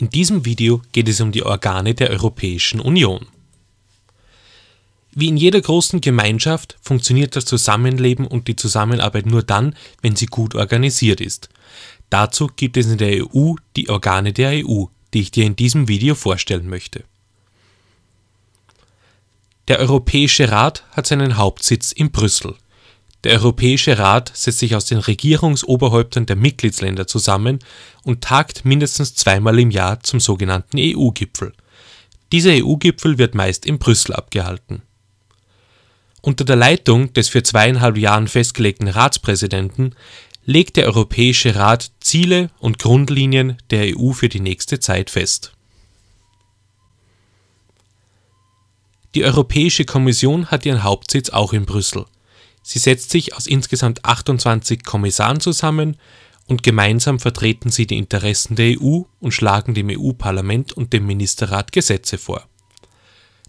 In diesem Video geht es um die Organe der Europäischen Union. Wie in jeder großen Gemeinschaft funktioniert das Zusammenleben und die Zusammenarbeit nur dann, wenn sie gut organisiert ist. Dazu gibt es in der EU die Organe der EU, die ich dir in diesem Video vorstellen möchte. Der Europäische Rat hat seinen Hauptsitz in Brüssel. Der Europäische Rat setzt sich aus den Regierungsoberhäuptern der Mitgliedsländer zusammen und tagt mindestens zweimal im Jahr zum sogenannten EU-Gipfel. Dieser EU-Gipfel wird meist in Brüssel abgehalten. Unter der Leitung des für zweieinhalb Jahren festgelegten Ratspräsidenten legt der Europäische Rat Ziele und Grundlinien der EU für die nächste Zeit fest. Die Europäische Kommission hat ihren Hauptsitz auch in Brüssel Sie setzt sich aus insgesamt 28 Kommissaren zusammen und gemeinsam vertreten sie die Interessen der EU und schlagen dem EU-Parlament und dem Ministerrat Gesetze vor.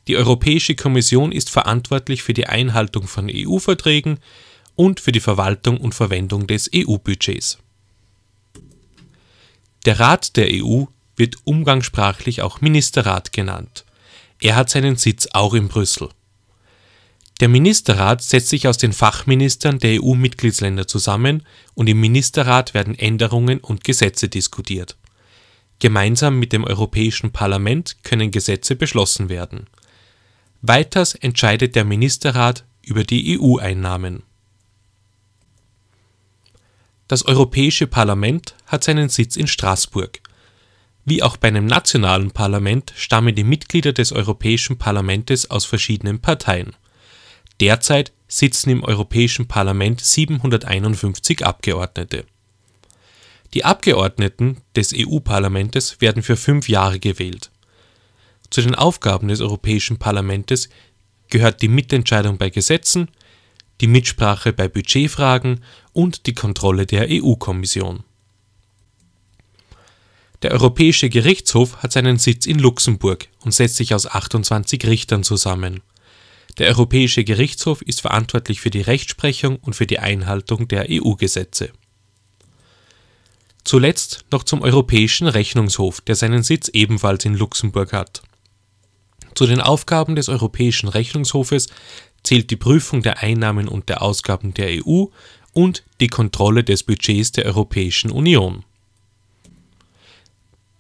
Die Europäische Kommission ist verantwortlich für die Einhaltung von EU-Verträgen und für die Verwaltung und Verwendung des EU-Budgets. Der Rat der EU wird umgangssprachlich auch Ministerrat genannt. Er hat seinen Sitz auch in Brüssel. Der Ministerrat setzt sich aus den Fachministern der EU-Mitgliedsländer zusammen und im Ministerrat werden Änderungen und Gesetze diskutiert. Gemeinsam mit dem Europäischen Parlament können Gesetze beschlossen werden. Weiters entscheidet der Ministerrat über die EU-Einnahmen. Das Europäische Parlament hat seinen Sitz in Straßburg. Wie auch bei einem nationalen Parlament stammen die Mitglieder des Europäischen Parlaments aus verschiedenen Parteien Derzeit sitzen im Europäischen Parlament 751 Abgeordnete. Die Abgeordneten des EU-Parlamentes werden für fünf Jahre gewählt. Zu den Aufgaben des Europäischen Parlamentes gehört die Mitentscheidung bei Gesetzen, die Mitsprache bei Budgetfragen und die Kontrolle der EU-Kommission. Der Europäische Gerichtshof hat seinen Sitz in Luxemburg und setzt sich aus 28 Richtern zusammen der Europäische Gerichtshof ist verantwortlich für die Rechtsprechung und für die Einhaltung der EU-Gesetze. Zuletzt noch zum Europäischen Rechnungshof, der seinen Sitz ebenfalls in Luxemburg hat. Zu den Aufgaben des Europäischen Rechnungshofes zählt die Prüfung der Einnahmen und der Ausgaben der EU und die Kontrolle des Budgets der Europäischen Union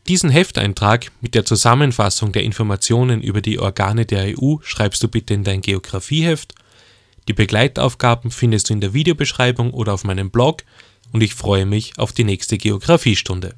diesen Hefteintrag mit der Zusammenfassung der Informationen über die Organe der EU schreibst du bitte in dein Geografieheft. Die Begleitaufgaben findest du in der Videobeschreibung oder auf meinem Blog und ich freue mich auf die nächste Geografiestunde.